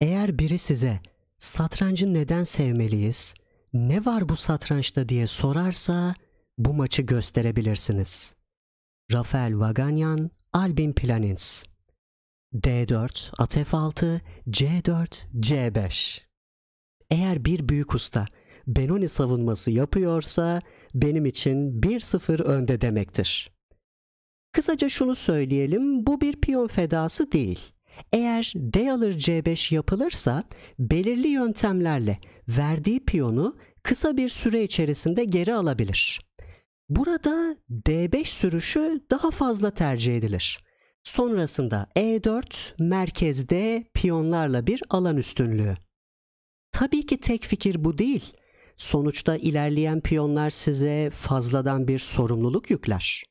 Eğer biri size satrancı neden sevmeliyiz, ne var bu satrançta diye sorarsa bu maçı gösterebilirsiniz. Rafael Vaganyan, Albin Planins D4, at F6, C4, C5 Eğer bir büyük usta Benoni savunması yapıyorsa benim için 1-0 önde demektir. Kısaca şunu söyleyelim, bu bir piyon fedası değil. Eğer D alır C5 yapılırsa belirli yöntemlerle verdiği piyonu kısa bir süre içerisinde geri alabilir. Burada D5 sürüşü daha fazla tercih edilir. Sonrasında E4 merkezde piyonlarla bir alan üstünlüğü. Tabii ki tek fikir bu değil. Sonuçta ilerleyen piyonlar size fazladan bir sorumluluk yükler.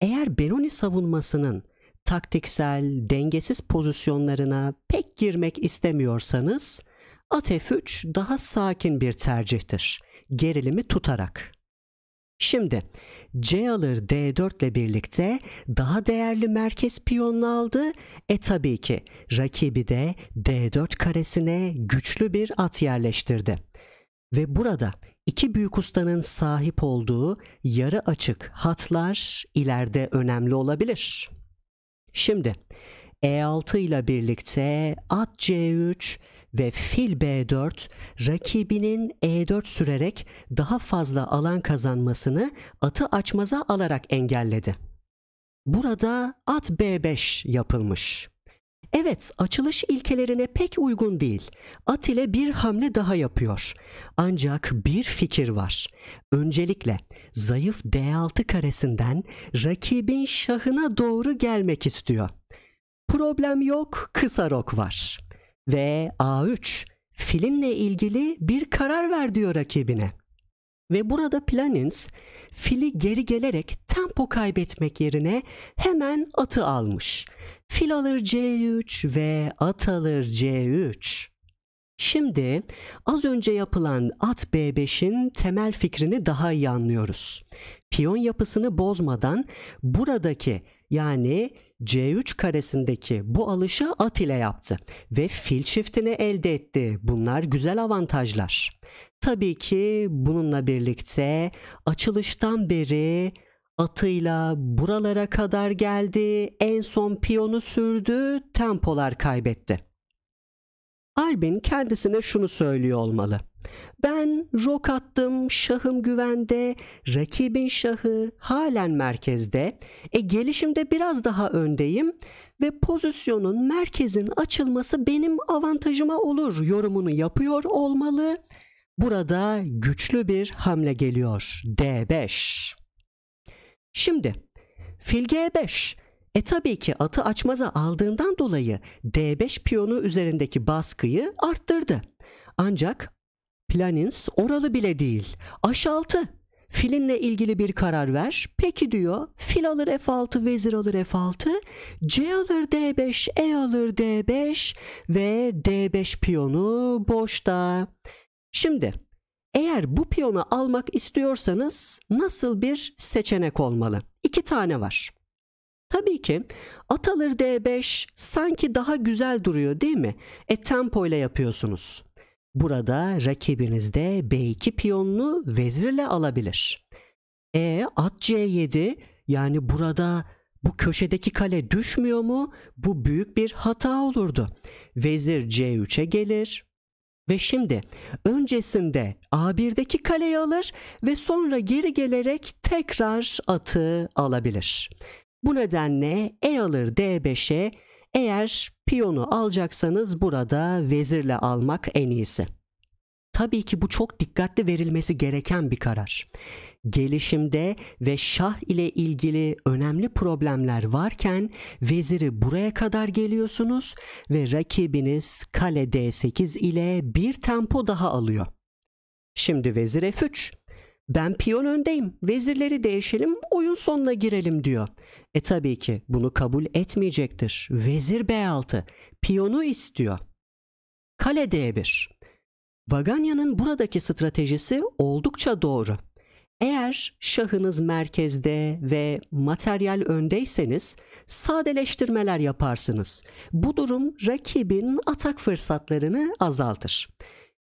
Eğer Benoni savunmasının taktiksel, dengesiz pozisyonlarına pek girmek istemiyorsanız at F3 daha sakin bir tercihtir. Gerilimi tutarak. Şimdi C alır D4 ile birlikte daha değerli merkez piyonunu aldı. E tabii ki rakibi de D4 karesine güçlü bir at yerleştirdi. Ve burada iki büyük ustanın sahip olduğu yarı açık hatlar ileride önemli olabilir. Şimdi E6 ile birlikte at C3 ve fil B4 rakibinin E4 sürerek daha fazla alan kazanmasını atı açmaza alarak engelledi. Burada at B5 yapılmış. Evet, açılış ilkelerine pek uygun değil. At ile bir hamle daha yapıyor. Ancak bir fikir var. Öncelikle zayıf D6 karesinden rakibin şahına doğru gelmek istiyor. Problem yok, kısa rok var. Ve A3, filinle ilgili bir karar ver diyor rakibine. Ve burada Planins fili geri gelerek tempo kaybetmek yerine hemen atı almış. Fil alır C3 ve at alır C3. Şimdi az önce yapılan at B5'in temel fikrini daha iyi anlıyoruz. Piyon yapısını bozmadan buradaki yani C3 karesindeki bu alışı at ile yaptı ve fil çiftini elde etti. Bunlar güzel avantajlar. Tabii ki bununla birlikte açılıştan beri Atıyla buralara kadar geldi, en son piyonu sürdü, tempolar kaybetti. Albin kendisine şunu söylüyor olmalı. Ben rok attım, şahım güvende, rakibin şahı halen merkezde, e gelişimde biraz daha öndeyim ve pozisyonun merkezin açılması benim avantajıma olur yorumunu yapıyor olmalı. Burada güçlü bir hamle geliyor. D5 Şimdi fil G5 e, e tabii ki atı açmaza aldığından dolayı D5 piyonu üzerindeki baskıyı arttırdı. Ancak Planins oralı bile değil. H6 filinle ilgili bir karar ver. Peki diyor fil alır F6, vezir alır F6, C alır D5, E alır D5 ve D5 piyonu boşta. Şimdi eğer bu piyonu almak istiyorsanız nasıl bir seçenek olmalı? İki tane var. Tabii ki at alır d5 sanki daha güzel duruyor değil mi? E tempo ile yapıyorsunuz. Burada rakibiniz de b2 piyonunu vezirle alabilir. E at c7 yani burada bu köşedeki kale düşmüyor mu? Bu büyük bir hata olurdu. Vezir c3'e gelir. Ve şimdi öncesinde A1'deki kaleyi alır ve sonra geri gelerek tekrar atı alabilir. Bu nedenle E alır D5'e eğer piyonu alacaksanız burada vezirle almak en iyisi. Tabii ki bu çok dikkatli verilmesi gereken bir karar gelişimde ve şah ile ilgili önemli problemler varken veziri buraya kadar geliyorsunuz ve rakibiniz kale d8 ile bir tempo daha alıyor. Şimdi vezir f3. Ben piyon öndeyim. Vezirleri değişelim, oyun sonuna girelim diyor. E tabii ki bunu kabul etmeyecektir. Vezir b6. Piyonu istiyor. Kale d1. Vaganya'nın buradaki stratejisi oldukça doğru. Eğer şahınız merkezde ve materyal öndeyseniz sadeleştirmeler yaparsınız. Bu durum rakibin atak fırsatlarını azaltır.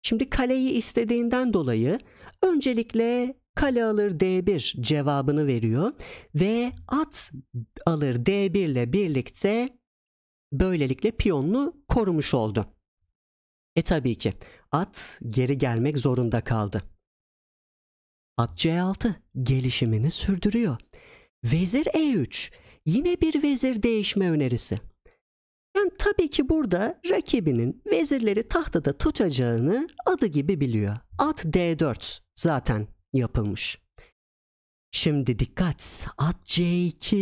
Şimdi kaleyi istediğinden dolayı öncelikle kale alır D1 cevabını veriyor ve at alır D1 ile birlikte böylelikle piyonunu korumuş oldu. E tabii ki at geri gelmek zorunda kaldı. At C6 gelişimini sürdürüyor. Vezir E3 yine bir vezir değişme önerisi. Yani tabii ki burada rakibinin vezirleri tahtada tutacağını adı gibi biliyor. At D4 zaten yapılmış. Şimdi dikkat. At C2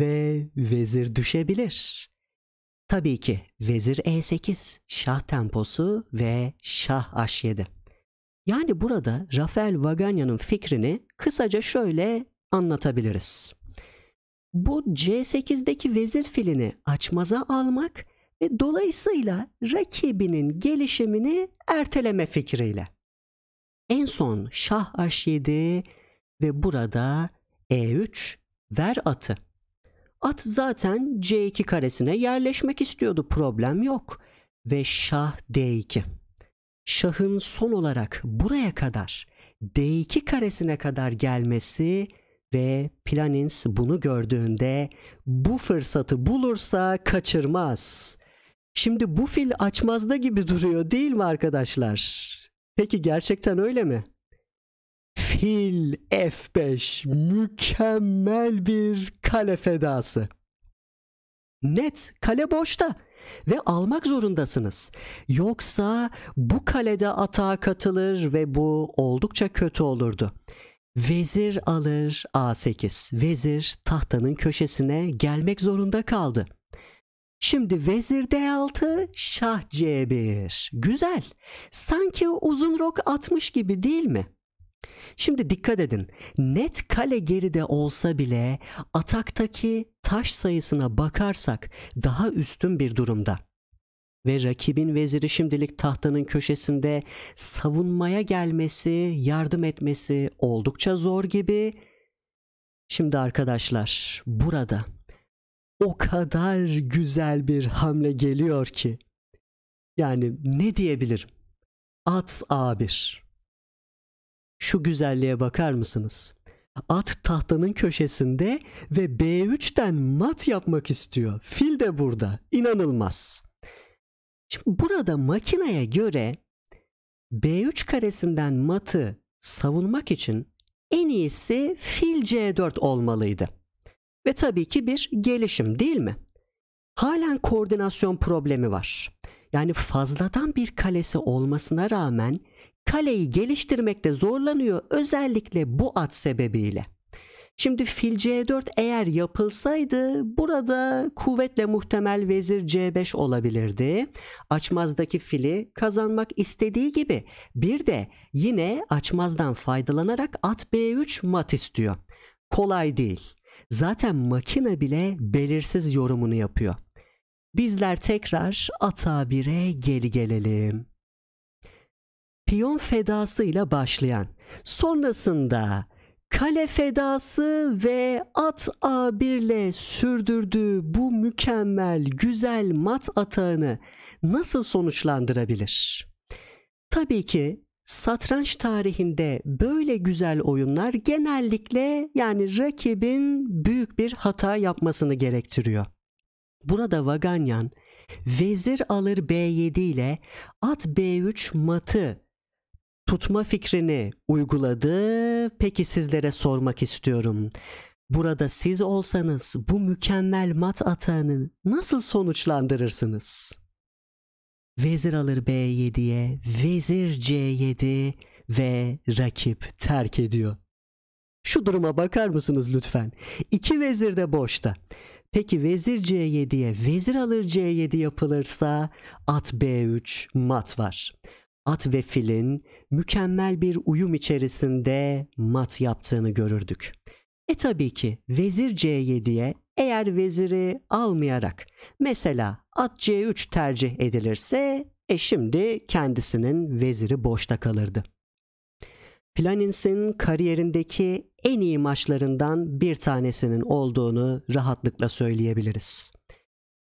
ve vezir düşebilir. Tabii ki vezir E8, şah temposu ve şah H7. Yani burada Rafael Vaganya'nın fikrini kısaca şöyle anlatabiliriz. Bu C8'deki vezir filini açmaza almak ve dolayısıyla rakibinin gelişimini erteleme fikriyle. En son şah h7 ve burada e3 ver atı. At zaten c2 karesine yerleşmek istiyordu problem yok ve şah d2 şahın son olarak buraya kadar D2 karesine kadar gelmesi ve Planins bunu gördüğünde bu fırsatı bulursa kaçırmaz. Şimdi bu fil açmazda gibi duruyor değil mi arkadaşlar? Peki gerçekten öyle mi? Fil F5 mükemmel bir kale fedası. Net kale boşta ve almak zorundasınız. Yoksa bu kalede atağa katılır ve bu oldukça kötü olurdu. Vezir alır A8. Vezir tahtanın köşesine gelmek zorunda kaldı. Şimdi vezir D6, şah C1. Güzel. Sanki uzun rok atmış gibi değil mi? Şimdi dikkat edin. Net kale geride olsa bile ataktaki taş sayısına bakarsak daha üstün bir durumda. Ve rakibin veziri şimdilik tahtanın köşesinde savunmaya gelmesi, yardım etmesi oldukça zor gibi. Şimdi arkadaşlar burada o kadar güzel bir hamle geliyor ki. Yani ne diyebilirim? At A1. Şu güzelliğe bakar mısınız? At tahtanın köşesinde ve B3'ten mat yapmak istiyor. Fil de burada. İnanılmaz. Şimdi burada makineye göre B3 karesinden matı savunmak için en iyisi fil C4 olmalıydı. Ve tabii ki bir gelişim değil mi? Halen koordinasyon problemi var. Yani fazladan bir kalesi olmasına rağmen kaleyi geliştirmekte zorlanıyor özellikle bu at sebebiyle. Şimdi fil c4 eğer yapılsaydı burada kuvvetle muhtemel vezir c5 olabilirdi. Açmazdaki fili kazanmak istediği gibi bir de yine açmazdan faydalanarak at b3 mat istiyor. Kolay değil. Zaten makine bile belirsiz yorumunu yapıyor. Bizler tekrar ata 1'e geri gelelim piyon fedasıyla başlayan, sonrasında kale fedası ve at a ile sürdürdüğü bu mükemmel, güzel mat atağını nasıl sonuçlandırabilir? Tabii ki satranç tarihinde böyle güzel oyunlar genellikle yani rakibin büyük bir hata yapmasını gerektiriyor. Burada Vaganyan vezir alır B7 ile at B3 matı tutma fikrini uyguladı. Peki sizlere sormak istiyorum. Burada siz olsanız bu mükemmel mat atağını nasıl sonuçlandırırsınız? Vezir alır B7'ye, vezir C7 ve rakip terk ediyor. Şu duruma bakar mısınız lütfen? İki vezir de boşta. Peki vezir C7'ye, vezir alır C7 yapılırsa at B3 mat var at ve filin mükemmel bir uyum içerisinde mat yaptığını görürdük. E tabii ki vezir C7'ye eğer veziri almayarak mesela at C3 tercih edilirse e şimdi kendisinin veziri boşta kalırdı. Planins'in kariyerindeki en iyi maçlarından bir tanesinin olduğunu rahatlıkla söyleyebiliriz.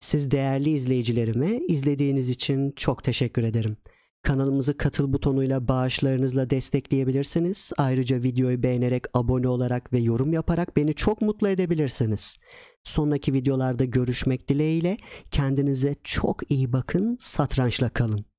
Siz değerli izleyicilerime izlediğiniz için çok teşekkür ederim. Kanalımızı katıl butonuyla bağışlarınızla destekleyebilirsiniz. Ayrıca videoyu beğenerek, abone olarak ve yorum yaparak beni çok mutlu edebilirsiniz. Sonraki videolarda görüşmek dileğiyle kendinize çok iyi bakın, satrançla kalın.